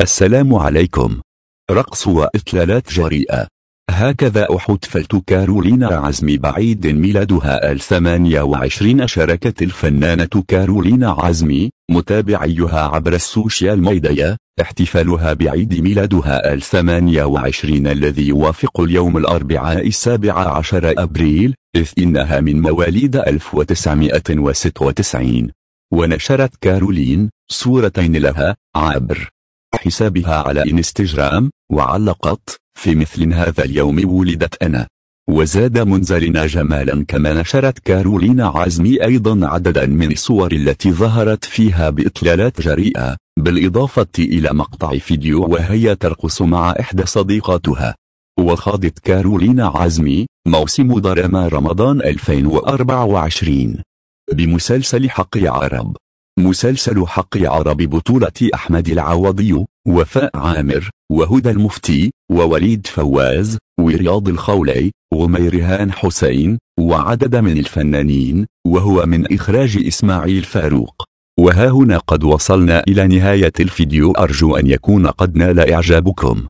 السلام عليكم رقص وإطلالات جريئة هكذا أحتفلت كارولينا عزمي بعيد ميلادها الثمانية وعشرين شاركت الفنانة كارولينا عزمي متابعيها عبر السوشيال ميديا احتفالها بعيد ميلادها الثمانية وعشرين الذي يوافق اليوم الأربعاء السابع عشر أبريل إذ إنها من مواليد 1996 ونشرت كارولين صورتين لها عبر حسابها على إنستجرام وعلقت في مثل هذا اليوم ولدت أنا وزاد منزلنا جمالا كما نشرت كارولينا عزمي أيضا عددا من الصور التي ظهرت فيها بإطلالات جريئة بالإضافة إلى مقطع فيديو وهي ترقص مع إحدى صديقاتها وخاضت كارولينا عزمي موسم دراما رمضان 2024 بمسلسل حقي عرب مسلسل حقي عرب بطولة أحمد العوضي وفاء عامر وهدى المفتي ووليد فواز ورياض الخولي وميرهان حسين وعدد من الفنانين وهو من إخراج إسماعيل فاروق وها هنا قد وصلنا إلى نهاية الفيديو أرجو أن يكون قد نال إعجابكم